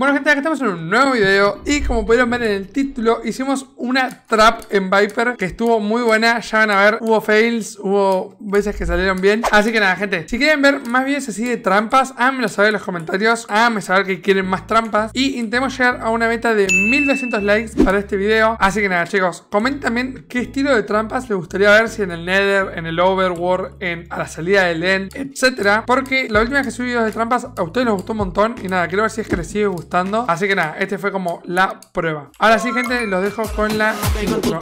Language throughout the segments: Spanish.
Bueno gente, acá estamos en un nuevo video y como pudieron ver en el título hicimos una trap en Viper que estuvo muy buena, ya van a ver, hubo fails, hubo veces que salieron bien, así que nada gente, si quieren ver más videos así de trampas, háganmelo saber en los comentarios, háganme saber que quieren más trampas y intentemos llegar a una meta de 1200 likes para este video, así que nada chicos, comenten también qué estilo de trampas les gustaría ver, si en el Nether, en el Overworld, en a la salida del End, etcétera, porque la última vez que subí videos de trampas a ustedes les gustó un montón y nada, quiero ver si es que les sigue Así que nada, este fue como la prueba. Ahora sí, gente, los dejo con la intro.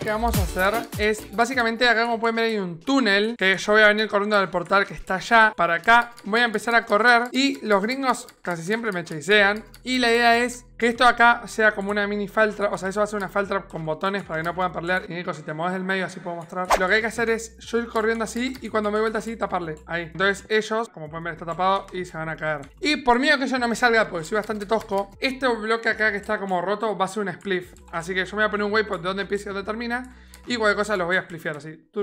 que vamos a hacer es Básicamente acá como pueden ver hay un túnel Que yo voy a venir corriendo del portal que está allá Para acá, voy a empezar a correr Y los gringos casi siempre me chasean Y la idea es que esto acá sea como una mini trap. o sea, eso va a ser una faltrap con botones para que no puedan parlear, Y Nico, si te mueves del medio, así puedo mostrar. Lo que hay que hacer es yo ir corriendo así y cuando me vuelta así, taparle. Ahí. Entonces ellos, como pueden ver, está tapado y se van a caer. Y por miedo que eso no me salga, porque soy bastante tosco, este bloque acá que está como roto va a ser un spliff. Así que yo me voy a poner un waypoint de donde empieza y donde termina. Y cualquier cosa los voy a spliffear así. Me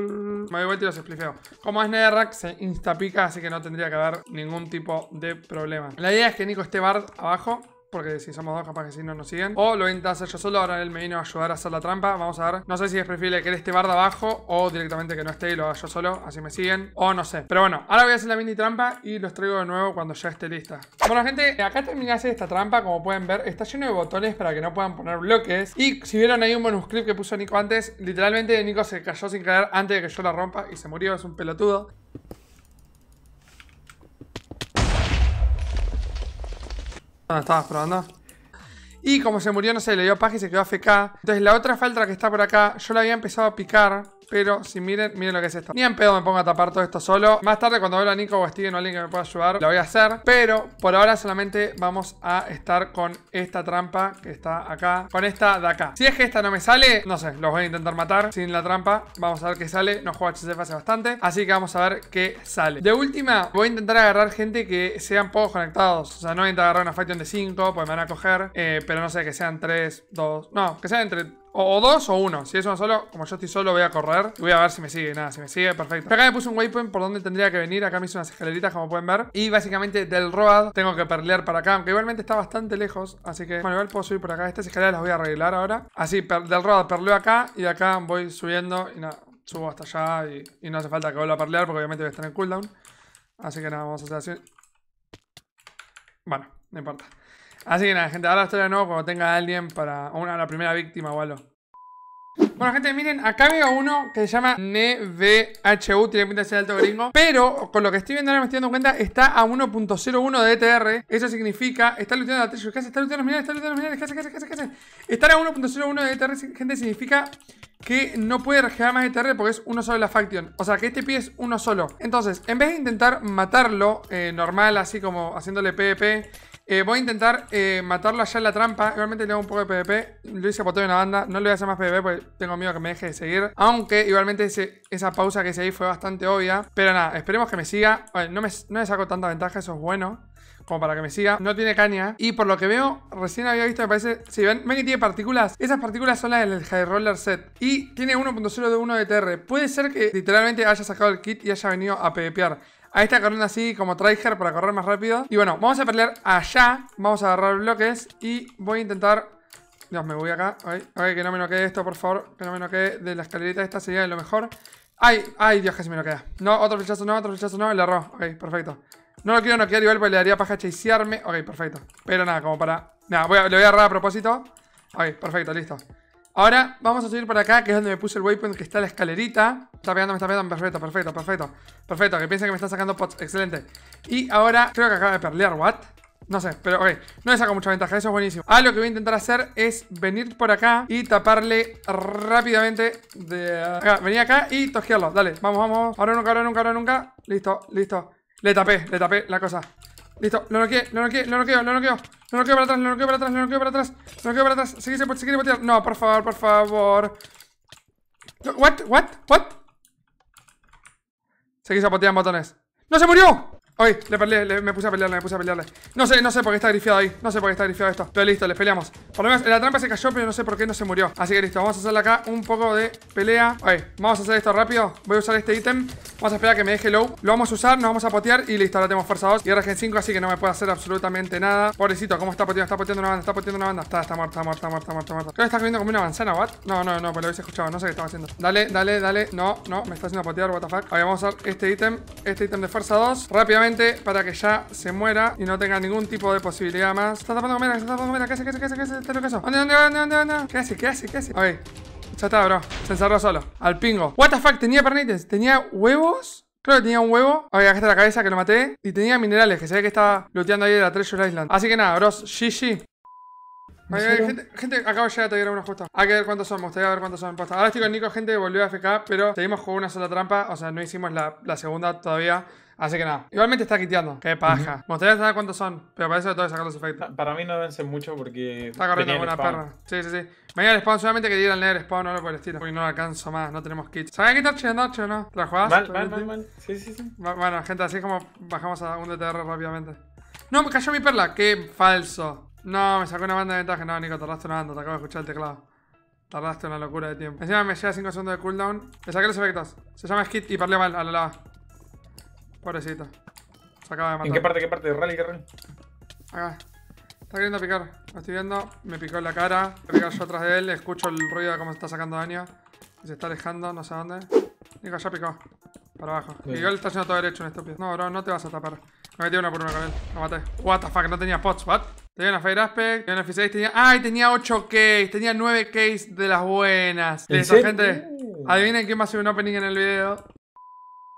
doy vuelta y los spliffeo. Como es Netherrack, se instapica, así que no tendría que dar ningún tipo de problema. La idea es que Nico esté bar abajo porque si somos dos capaz que si no nos siguen. O lo voy hacer yo solo, ahora él me vino a ayudar a hacer la trampa, vamos a ver. No sé si es preferible que él esté barda abajo o directamente que no esté y lo haga yo solo, así me siguen. O no sé. Pero bueno, ahora voy a hacer la mini trampa y los traigo de nuevo cuando ya esté lista. Bueno gente, acá terminé hacer esta trampa, como pueden ver, está lleno de botones para que no puedan poner bloques. Y si vieron ahí un bonus clip que puso Nico antes, literalmente Nico se cayó sin caer antes de que yo la rompa y se murió, es un pelotudo. No, estabas probando. Y como se murió, no sé, le dio paja y se quedó FK. Entonces la otra falta que está por acá, yo la había empezado a picar. Pero si miren, miren lo que es esto. Ni en pedo me pongo a tapar todo esto solo. Más tarde, cuando veo Nico o Steven o alguien que me pueda ayudar, lo voy a hacer. Pero por ahora solamente vamos a estar con esta trampa que está acá. Con esta de acá. Si es que esta no me sale, no sé, los voy a intentar matar sin la trampa. Vamos a ver qué sale. No juego HCF hace bastante. Así que vamos a ver qué sale. De última, voy a intentar agarrar gente que sean poco conectados. O sea, no voy a intentar agarrar una Faction de 5, pues me van a coger. Eh, pero no sé, que sean 3, 2. No, que sean entre o, dos o uno. Si es uno solo, como yo estoy solo, voy a correr. Y voy a ver si me sigue. Nada, si me sigue, perfecto. acá me puse un waypoint por donde tendría que venir. Acá me hice unas escaleritas, como pueden ver. Y básicamente del road tengo que perlear para acá. Aunque igualmente está bastante lejos. Así que, bueno, igual puedo subir por acá. Estas escaleras las voy a arreglar ahora. Así, del road perleo acá. Y de acá voy subiendo. Y nada, subo hasta allá. Y, no hace falta que vuelva a perlear porque obviamente voy a estar en cooldown. Así que nada, vamos a hacer así. Bueno, no importa. Así que nada, gente, ahora estoy de nuevo cuando tenga alguien para una, la primera víctima o algo. Bueno, gente, miren, acá veo uno que se llama NBHU, tiene pinta de ser alto gringo. Pero con lo que estoy viendo ahora me estoy dando cuenta, está a 1.01 de ETR. Eso significa, está luteando la Treasure hace? está luteando los minerales, está luteando los minerales, qué casa, qué Estar a 1.01 de ETR, gente, significa que no puede regenerar más ETR porque es uno solo la faction. O sea, que este pie es uno solo. Entonces, en vez de intentar matarlo eh, normal, así como haciéndole PvP eh, voy a intentar eh, matarlo allá en la trampa. Igualmente le hago un poco de PvP. Lo hice por en la banda. No le voy a hacer más PvP porque tengo miedo que me deje de seguir. Aunque igualmente esa pausa que hice ahí fue bastante obvia. Pero nada, esperemos que me siga. no, me, le saco tanta ventaja, eso es bueno como para que me siga. No tiene caña. Y por lo que veo, recién había visto, me parece. Si ven, ven que tiene partículas. Esas partículas son las del High Roller Set. Y tiene 1.0 de 1 de TR. Puede ser que literalmente haya sacado el kit y haya venido a PvPar. Ahí está corriendo así como tryhard para correr más rápido. Y bueno, vamos a pelear allá. Vamos a agarrar bloques y voy a intentar... Dios, me voy acá. ok que no me no quede esto, por favor. Que no me no quede de la escalerita esta sería lo mejor. Ay, ay, Dios, casi me lo queda. No, otro flechazo no, otro flechazo no. el error, Ok, perfecto. No lo quiero noquear igual porque le daría paja chasearme. Ok, perfecto. Pero nada, como para... Nada, voy le voy a agarrar a propósito. Ok, perfecto, listo. Ahora vamos a subir por acá, que es donde me puse el waypoint, que está la escalerita. Está pegando, me está pegando, perfecto, perfecto, perfecto. Perfecto, que piensa que me está sacando pots, excelente. Y ahora creo que acaba de perlear, ¿what? No sé, pero ok, no le saco mucha ventaja, eso es buenísimo Ah, lo que voy a intentar hacer es venir por acá y taparle rápidamente de acá Venir acá y tosquearlo, dale, vamos, vamos, ahora nunca, ahora nunca, ahora nunca Listo, listo, le tapé, le tapé la cosa Listo, lo noqueo, lo noqueo, lo noqueo, lo noqueo Lo noqueo para atrás, lo noqueo para atrás, lo noqueo para atrás Lo noqueo para atrás, se quiere, se No, por favor, por favor What, what, what Se quiso botones ¡No se murió! Oye, le peleé, le, me puse a pelearle, me puse a pelearle No sé, no sé por qué está grifeado ahí No sé por qué está grifeado esto Pero listo, les peleamos Por lo menos la trampa se cayó, pero no sé por qué no se murió Así que listo, vamos a hacerle acá un poco de pelea Oye, vamos a hacer esto rápido Voy a usar este ítem Vamos a esperar a que me deje low. Lo vamos a usar, nos vamos a potear y listo, ahora tenemos fuerza 2 y ahora gen 5, así que no me puede hacer absolutamente nada. Pobrecito, ¿cómo está poteando? Está poteando una banda, está poteando una banda. Está, está muerta, muerta, muerta, muerta, muerta. Creo que está comiendo como una manzana, ¿what? No, no, no, pues lo habéis escuchado, no sé qué estaba haciendo. Dale, dale, dale. No, no, me está haciendo potear, what the fuck. vamos a usar este ítem, este ítem de fuerza 2 rápidamente para que ya se muera y no tenga ningún tipo de posibilidad más. Está tapando comida, está tapando comida, ¿qué hace, qué hace, qué hace, qué hace? ¿Dónde, dónde, dónde, dónde? ¿Qué hace, qué hace, qué hace? Ok, ya está, bro. Se encerró solo. Al pingo. What the fuck, tenía pernites. Tenía huevos. Creo que tenía un huevo. A acá está la cabeza que lo maté. Y tenía minerales, que se ve que estaba looteando ahí de la Treasure Island. Así que nada, bros. GG. gente, gente, acabo de llegar a tener unos justo. Hay que ver cuántos te voy que ver cuántos son. Ahora estoy con Nico, gente volvió a FK, pero seguimos con una sola trampa. O sea, no hicimos la, la segunda todavía. Así que nada. Igualmente está quiteando. Qué paja. Me gustaría saber cuántos son, pero parece que tengo que sacar los efectos. Para mí no deben ser mucho porque. Está corriendo como una perra. Sí, sí, sí. iba el spawn, solamente que dieran leer spawn o algo por el estilo. Porque no alcanzo más, no tenemos kits. ¿Sabían que de noche o no? ¿Te la jugás? Mal, mal, mal, Sí, sí, sí. Bueno, gente, así es como bajamos a un DTR rápidamente. No, me cayó mi perla. Qué falso. No, me sacó una banda de ventaja. No, Nico, tardaste una banda. Te acabo de escuchar el teclado. Tardaste una locura de tiempo. Encima me lleva 5 segundos de cooldown. Le saqué los efectos. Se llama Skit y parle mal a la Pobrecito. Se acaba de matar. ¿En qué parte? ¿Qué parte? ¿Rally? ¿Qué rally? Acá. Está queriendo picar. Lo estoy viendo. Me picó en la cara. Voy a picar yo atrás de él. Escucho el ruido de cómo se está sacando daño. Se está alejando, no sé dónde. Nico, ya picó. Para abajo. Miguel está haciendo todo derecho en este pies No, bro, no te vas a tapar. Me metí una por una con él. Lo maté. What the fuck, no tenía pots, what? Tenía una Fire Aspect, tenía una F6, tenía. ¡Ay! Tenía 8 case, tenía 9 case de las buenas. De esa gente. Adivinen quién va a hacer un opening en el video.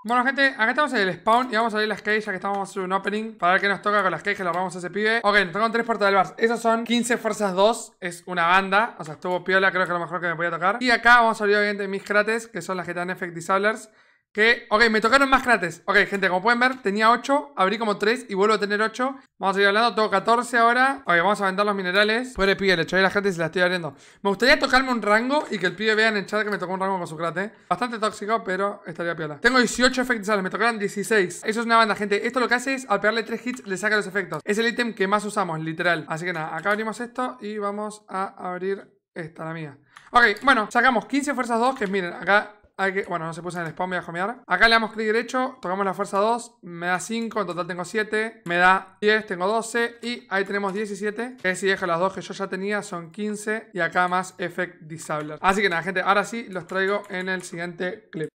Bueno gente, acá estamos en el spawn y vamos a abrir las caves ya que estamos en un opening Para ver qué nos toca con las caves que vamos a ese pibe Ok, nos tocan tres puertas del bar Esas son 15 fuerzas 2, es una banda O sea, estuvo piola, creo que es lo mejor que me podía tocar Y acá vamos a abrir obviamente mis crates, que son las que effect disablers que, ok, me tocaron más crates. Ok, gente, como pueden ver, tenía 8, abrí como 3 y vuelvo a tener 8. Vamos a seguir hablando, tengo 14 ahora. Ok, vamos a aventar los minerales. Pobre pibe, le a la gente y la estoy abriendo. Me gustaría tocarme un rango y que el pibe vea en el chat que me tocó un rango con su crate. Bastante tóxico, pero estaría piola. Tengo 18 efectos me tocaron 16. Eso es una banda, gente. Esto lo que hace es, al pegarle 3 hits, le saca los efectos. Es el ítem que más usamos, literal. Así que nada, acá abrimos esto y vamos a abrir esta, la mía. Ok, bueno, sacamos 15 fuerzas 2, que miren, acá hay que, bueno, no se puse en el spawn, voy a jomear. Acá le damos clic derecho, tocamos la fuerza 2, me da 5, en total tengo 7, me da 10, tengo 12 y ahí tenemos 17. Que si dejo las dos que yo ya tenía son 15 y acá más Effect Disabler. Así que nada, gente, ahora sí los traigo en el siguiente clip.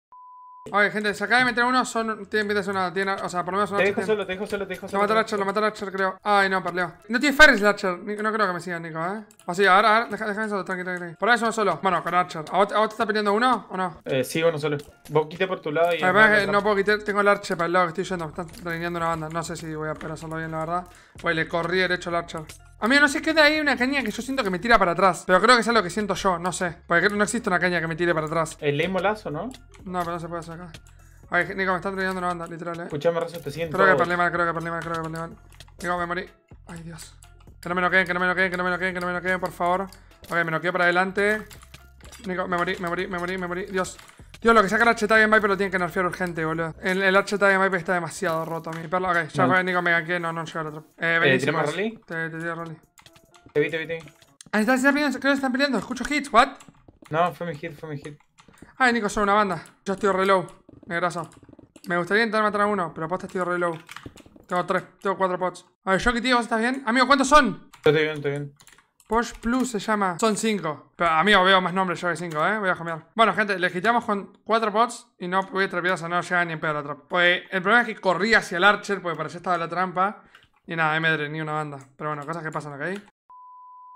Oye, gente, se acaba de meter uno, son. Tiene pinta una. Tiene, o sea, por lo menos una. Te dejo solo, te dejo solo, te dejo solo. Lo mató Archer, lo mató Archer, creo. Ay, no, parleo No tiene el archer No creo que me siga, Nico, eh. Así, ahora, a deja, déjame solo, tranquilo, tranquilo Por ahí es uno solo. Bueno, con Archer. ¿A vos, te está pidiendo uno o no? Eh, sí, bueno, solo. Vos quité por tu lado y. no puedo quitar, tengo el Archer para el lado que estoy yendo. Me están delineando una banda. No sé si voy a hacerlo bien, la verdad. Oye, le corrí derecho al Archer. Amigo, no sé qué onda, hay una caña que yo siento que me tira para atrás. Pero creo que es lo que siento yo, no sé. Porque no existe una caña que me tire para atrás. El lemolazo, ¿no? No, pero no se puede sacar. Ay, Nico, me están trayendo una banda, literal, eh. Escuchame, Razo, te siento. Creo que perdí mal, creo que perdí mal, creo que perdí mal. Nico, me morí. Ay, Dios. Que no me noqueen, que no me noqueen, que no me noqueen, que no me noqueen, por favor. Ok, me noqueo para adelante. Nico, me morí, me morí, me morí, me morí. Dios. Tío, lo que saca el archetag en Viper lo tienen que nerfear urgente, boludo. El, el en Viper está demasiado roto a mí. Perla, ok, ya fue, Nico Mega que no, no llega el otro. Eh, eh ¿Te ¿Tiramos rally? Te, te tiro rally. Te vi, te vi, te vi. Ah, están, están peleando, creo que están peleando. Escucho hits, what? No, fue mi hit, fue mi hit. Ay, Nico, soy una banda. Yo estoy reload, negrazo. Me gustaría intentar matar a uno, pero posta estoy reload. Tengo tres, tengo cuatro pots. A ver, Shocky, tío, ¿estás bien? Amigo, ¿cuántos son? Yo estoy bien, estoy bien. Posh Plus se llama. Son 5. Pero amigo, veo más nombres yo que 5, ¿eh? Voy a cambiar. Bueno, gente, le quitamos con 4 bots y no voy a o no llega ni en pedo la trampa. Pues el problema es que corrí hacia el Archer porque parecía estaba la trampa. Y nada, me ni una banda. Pero bueno, cosas que pasan, ¿ok?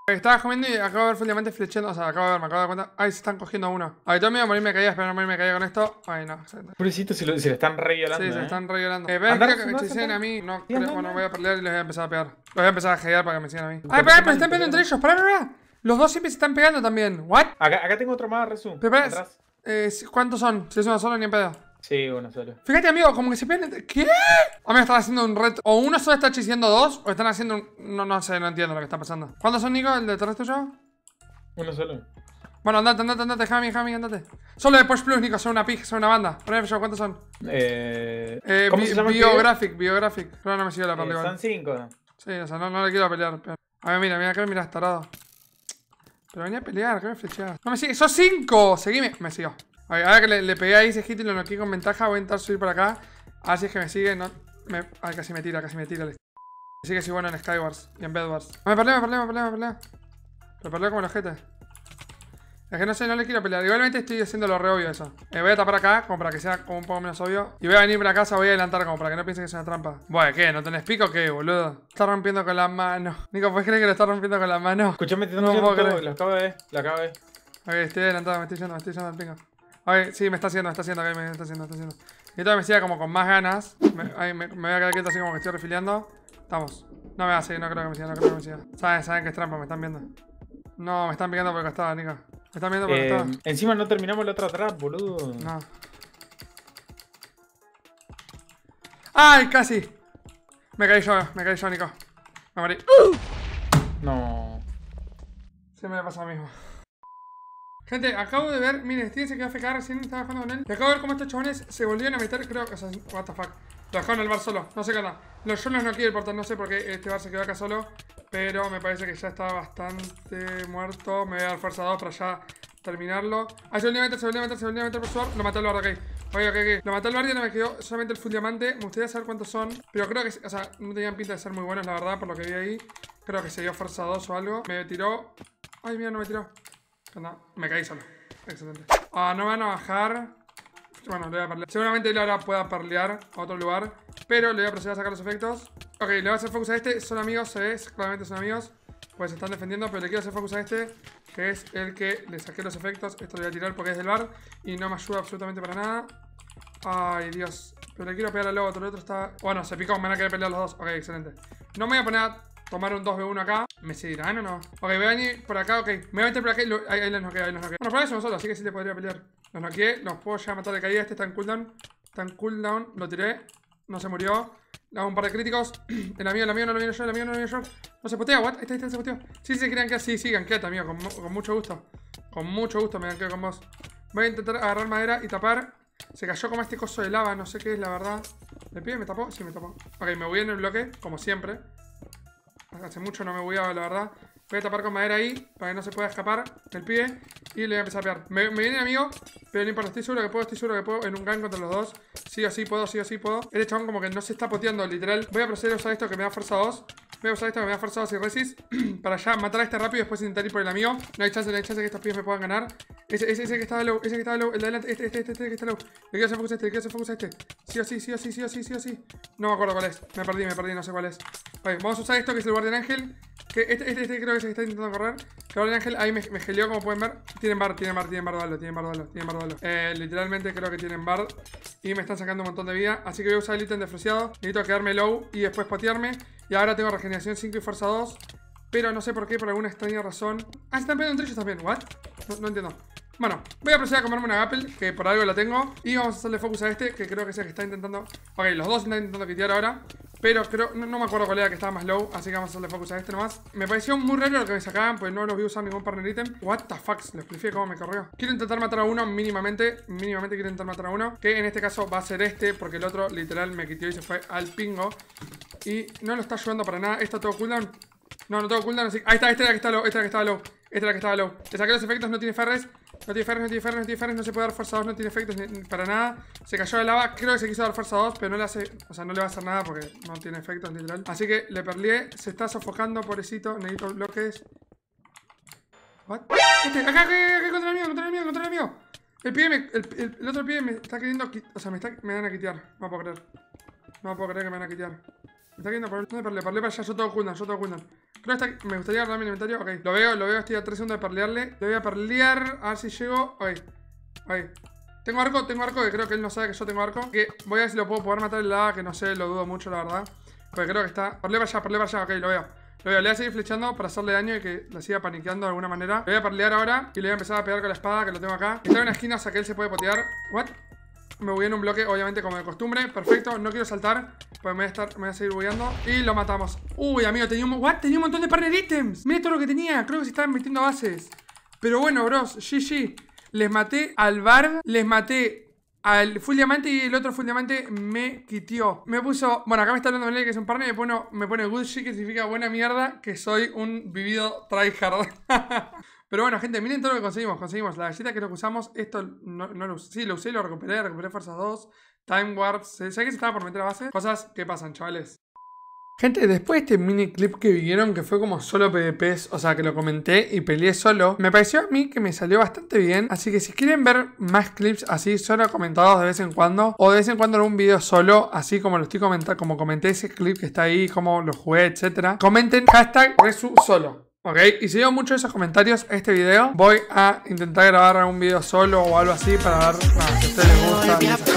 Estaba comiendo y acabo de ver finalmente flechando. O sea, acabo de ver, me acabo de dar cuenta. Ay, se están cogiendo a uno. Ay, tengo miedo a morirme caída, espero no morirme caída con esto. Ay, no. Pobrecito, si, si le están re Sí, eh. se están re violando. Eh, que, que a mí. No, creo, bueno, voy a pelear y les voy a empezar a pegar. Los voy a empezar a jalar para que me sigan a mí. Ay, pero pero están pegando entre ellos. Pará, pará. Los dos siempre se están pegando también. ¿What? Acá, acá tengo otro más, resumen. Eh, ¿Cuántos son? Si es una sola, ni en pedo. Sí, uno solo. Fíjate, amigo, como que se pierden. ¿Qué? me están haciendo un reto. O uno solo está hechizando dos, o están haciendo un. No, no sé, no entiendo lo que está pasando. ¿Cuántos son, Nico, el de terrestre yo? Uno solo. Bueno, andate, andate, andate, Jami, Jami, andate. Solo de Push Plus, Nico, son una pig, son una banda. ¿cuántos son? Eh. eh ¿Cómo biographic, biographic. Claro, no me sigo la palabra. Eh, son cinco. Sí, o sea, no, no le quiero pelear. A ver, mira, mira, me mira, tarado. Pero venía a pelear, que me flechaba. No me sigue, son cinco. Seguime. Me sigo. A ver, ahora que le, pegué ahí ese hit y lo noqué con ventaja, voy a intentar subir por acá. Así ah, si es que me sigue. No, ay, casi me tira, casi me tira. Así que soy bueno en Skywars y en Bedwars. Ah, me peleé, me peleé, me peleé, me peleé. Me peleé como los jetes. Es que no sé, no le quiero pelear. Igualmente estoy haciendo lo re obvio eso. Eh, voy a tapar acá, como para que sea como un poco menos obvio. Y voy a venir para casa, voy a adelantar como para que no piense que es una trampa. Bueno, ¿qué? ¿No tenés pico o qué, boludo? Está rompiendo con la mano. Nico, ¿puedes creer que lo está rompiendo con la mano? Escuchame, te no, no puedo Lo acabo de lo Ok, estoy adelantado, me estoy yendo, me estoy yendo al Ay, sí, me está haciendo, me está haciendo, me está haciendo, me está haciendo. Y todavía me siga como con más ganas. Me, voy a quedar quieto así como que estoy refiliando. Estamos. No me va a seguir, no creo que me siga, no creo que me siga. Saben, saben que es trampa, me están viendo. No, me están picando por estaba, Nico. Me están viendo por el eh, Encima no terminamos la otra trap, boludo. No. ¡Ay, casi! Me caí yo, me caí yo, Nico. Me morí. Uh. No. Se me pasa lo mismo. Gente, acabo de ver, miren, Steven se quedó FK recién, estaba jugando con él. Y acabo de ver cómo estos chabones se volvieron a meter, creo que, o sea, what the fuck. Lo dejaron el bar solo, no sé qué onda. Los Jonas no quieren portar, no sé por qué este bar se quedó acá solo. Pero me parece que ya está bastante muerto. Me voy a dar fuerza para ya terminarlo. Ah, se volvió a meter, se volvió a meter, se volvió a meter por suerte. Lo mató el bar, ok. Ok, ok, ok. Lo mató el bar y no me quedó solamente el full diamante. Me gustaría saber cuántos son. Pero creo que, o sea, no tenían pinta de ser muy buenos, la verdad, por lo que vi ahí. Creo que se dio fuerza o algo. Me tiró. Ay, mira, no me tiró me caí solo. Excelente. Ah, no me van a bajar. Bueno, le voy a parlear. Seguramente él ahora pueda parlear a otro lugar. Pero le voy a proceder a sacar los efectos. Ok, le voy a hacer focus a este. Son amigos, se ve. Claramente son amigos. Pues se están defendiendo. Pero le quiero hacer focus a este. Que es el que le saqué los efectos. Esto lo voy a tirar porque es del bar. Y no me ayuda absolutamente para nada. Ay, Dios. Pero le quiero pegar al otro. El otro está... Bueno, se picó. Me van a querer pelear los dos. Ok, excelente. No me voy a poner a Tomar un 2v1 acá. ¿Me seguirán ah, o no? Ok, voy a venir por acá, ok. Me voy a meter por acá ahí, ahí los ahí los noqueé. Bueno, por eso nosotros, así que sí te podría pelear. Los noqueé, los puedo ya matar de caída. Este está en cooldown. Está en cooldown, lo tiré. No se murió. Le hago un par de críticos. El amigo, el amigo, no lo viene yo, el amigo, no lo yo. No se potea. what? Esta está, ahí está, se puteó. Sí, sí, crean que sí, sí, ganqueate, amigo. Con, con, mucho gusto. Con mucho gusto me ganqueo con vos. Voy a intentar agarrar madera y tapar. Se cayó como este coso de lava, no sé qué es la verdad. me pide me tapó? Sí, me tapó. Ok, me voy en el bloque, como siempre. Hace mucho no me voy a, la verdad. Voy a tapar con madera ahí, para que no se pueda escapar del pie Y le voy a empezar a pegar. Me, viene el amigo pero no importa, estoy seguro que puedo, estoy seguro que puedo. En un gang contra los dos. Sí o sí puedo, sí o sí puedo. el este chabón como que no se está poteando, literal. Voy a proceder a usar esto que me da fuerza 2. Voy a usar esto que me da fuerza 2 y resist. para ya matar a este rápido y después intentar ir por el amigo. No hay chance, no hay chance que estos pies me puedan ganar. Ese, ese, ese que está low, ese que está low, el de adelante, este, este, este, este que está low. Le quiero hacer focus este, le quiero hacer focus a este. Sí o sí, sí sí, sí sí, sí sí. No me acuerdo cuál es. Me perdí, me perdí, no sé cuál es vamos a usar esto que es el guardián Ángel. Que este, este, este creo que se está intentando correr. El guardián Ángel ahí me, me gelió, como pueden ver. Tienen bar, tienen bar, tienen bar, dalo, tienen bar, dalo, tienen bar, eh, literalmente creo que tienen bar. Y me están sacando un montón de vida. Así que voy a usar el ítem de Necesito quedarme low y después patearme. Y ahora tengo regeneración 5 y fuerza 2. Pero no sé por qué, por alguna extraña razón. Ah, se están pegando entre ellos también. ¿What? No, no entiendo. Bueno, voy a proceder a comerme una Apple, que por algo la tengo. Y vamos a hacerle focus a este, que creo que es el que está intentando... Ok, los dos están intentando quitear ahora. Pero creo... No, me acuerdo cuál era que estaba más low, así que vamos a hacerle focus a este nomás. Me pareció muy raro lo que me sacaban, pues no los vi usar ningún partner item. What the fuck, les expliqué cómo me corrió. Quiero intentar matar a uno mínimamente. Mínimamente quiero intentar matar a uno. Que en este caso va a ser este, porque el otro literal me quitió y se fue al pingo. Y no lo está ayudando para nada. está todo cooldown. No, no tengo cooldown, así... Ahí está, este, era que está low, este era que estaba low. Este era que estaba low. Le saqué los efectos, no tiene ferres. No tiene ferres, no tiene ferres, no tiene no se puede dar fuerza 2, no tiene efectos para nada. Se cayó de lava, creo que se quiso dar fuerza 2, pero no le hace, o sea, no le va a hacer nada porque no tiene efectos literal. Así que le perlié, se está sofocando, pobrecito, necesito bloques. What? Este, acá, acá, acá, contra el mío, contra el mío, contra el mío. El pie me, el, otro pie me está queriendo, o sea, me, está, me van a quitear, no puedo creer. No puedo creer que me van a quitear. Me está queriendo por. ¿dónde perlé? Perlé para allá, yo todo Kundan, yo todo me gustaría guardar mi inventario. Ok, lo veo, lo veo. Estoy a 3 segundos de parlearle. Le voy a parlear. A ver si llego. Ok. Tengo arco, tengo arco, que creo que él no sabe que yo tengo arco. Que voy a ver si lo puedo poder matar el la que no sé, lo dudo mucho, la verdad. Porque creo que está. Parle para allá, parlé para allá. Ok, lo veo. Lo voy le voy a seguir flechando para hacerle daño y que la siga paniqueando de alguna manera. Le voy a parlear ahora y le voy a empezar a pegar con la espada que lo tengo acá. Está en una esquina, o que él se puede potear. ¿What? Me voy en un bloque, obviamente, como de costumbre. Perfecto, no quiero saltar. Pues me voy a, estar, me seguir bugueando. Y lo matamos. Uy, amigo, tenía un, What? Tenía un montón de partner items. Mira todo lo que tenía. Creo que se estaban metiendo bases. Pero bueno, bros, GG. Les maté al bar Les maté el full diamante y el otro full diamante me quitió. Me puso, bueno, acá me está hablando Melanie que es un partner, me pone, me pone good shit, que significa buena mierda, que soy un vivido tryhard. Pero bueno, gente, miren todo lo que conseguimos. Conseguimos la galleta que es lo usamos. Esto no, lo usé. Sí, lo usé, lo recuperé. Recuperé fuerzas 2. Time Warp. sé que se estaba por meter a base? Cosas que pasan, chavales. Gente, después de este mini clip que vieron que fue como solo PvPs, o sea que lo comenté y peleé solo, me pareció a mí que me salió bastante bien, así que si quieren ver más clips así, solo comentados de vez en cuando, o de vez en cuando en un video solo, así como lo estoy comentando, como comenté ese clip que está ahí, cómo lo jugué, etcétera, comenten hashtag resu solo. ¿Ok? Y si veo muchos de esos comentarios este video, voy a intentar grabar un video solo o algo así para ver si a ustedes les gusta.